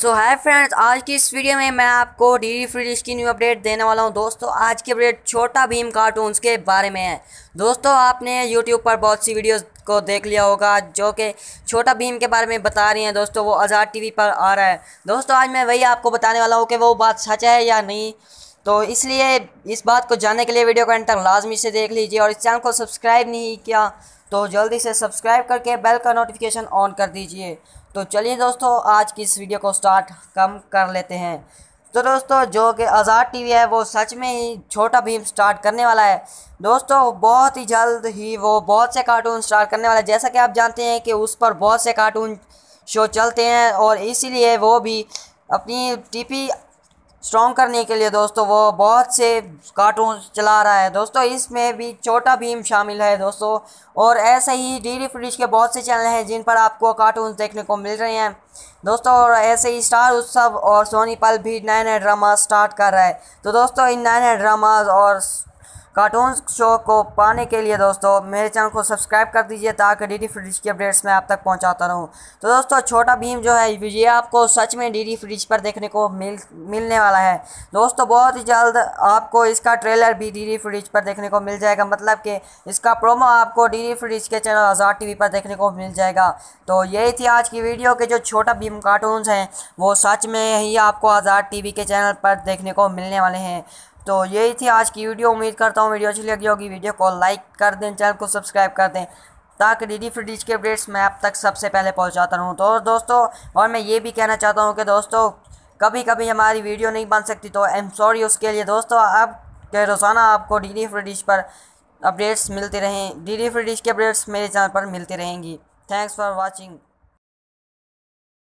सो hi friends आज की इस वीडियो में मैं आपको डी फ्री की न्यू अपडेट देने वाला हूं दोस्तों आज की अपडेट छोटा भीम कार्टून्स के बारे में है दोस्तों आपने यूट्यूब पर बहुत सी वीडियोस को देख लिया होगा जो कि छोटा भीम के बारे में बता रही हैं दोस्तों वो आज़ाद टीवी पर आ रहा है दोस्तों आज मैं वही आपको बताने वाला हूँ कि वो बात सच है या नहीं तो इसलिए इस बात को जानने के लिए वीडियो को एंड तक लाजमी से देख लीजिए और इस चैनल को सब्सक्राइब नहीं किया तो जल्दी से सब्सक्राइब करके बेल का नोटिफिकेशन ऑन कर दीजिए तो चलिए दोस्तों आज की इस वीडियो को स्टार्ट कम कर लेते हैं तो दोस्तों जो कि आज़ाद टीवी है वो सच में ही छोटा भीम स्टार्ट करने वाला है दोस्तों बहुत ही जल्द ही वो बहुत से कार्टून स्टार्ट करने वाला है जैसा कि आप जानते हैं कि उस पर बहुत से कार्टून शो चलते हैं और इसीलिए वो भी अपनी टीपी स्ट्रॉन्ग करने के लिए दोस्तों वो बहुत से कार्टून चला रहा है दोस्तों इसमें भी छोटा भीम शामिल है दोस्तों और ऐसे ही डीडी फ्रिज के बहुत से चैनल हैं जिन पर आपको कार्टून देखने को मिल रहे हैं दोस्तों और ऐसे ही स्टार उत्सव और सोनी पल भी नए नए ड्रामा स्टार्ट कर रहा है तो दोस्तों इन नए नए ड्रामाज और कार्टून शो को पाने के लिए दोस्तों मेरे चैनल को सब्सक्राइब कर दीजिए ताकि डी डी फ्रिज की अपडेट्स मैं आप तक पहुंचाता रहूं तो दोस्तों छोटा भीम जो है ये आपको सच में डी डी फ्रिज पर देखने को मिल मिलने वाला है दोस्तों बहुत ही जल्द आपको इसका ट्रेलर भी डी डी फ्रिज पर देखने को मिल जाएगा मतलब कि इसका प्रोमो आपको डी डी फ्रिज के चैनल आज़ाद टी पर देखने को मिल जाएगा तो यही थी आज की वीडियो के जो छोटा भीम कार्टून हैं वो सच में ही आपको आज़ाद टी के चैनल पर देखने को मिलने वाले हैं तो यही थी आज की वीडियो उम्मीद करता हूँ वीडियो अच्छी लगी होगी वीडियो को लाइक कर दें चैनल को सब्सक्राइब कर दें ताकि डी डी फ्री डिज के अपडेट्स मैं आप तक सबसे पहले पहुँचाता रहूँ तो दोस्तों और मैं ये भी कहना चाहता हूँ कि दोस्तों कभी कभी हमारी वीडियो नहीं बन सकती तो आई एम सॉरी उसके लिए दोस्तों अब के रोज़ाना आपको डी डी फ्री डीज पर अपडेट्स मिलते रहें डी डी फ्री डीज के अपडेट्स मेरे चैनल पर मिलती रहेंगी थैंक्स फॉर वॉचिंग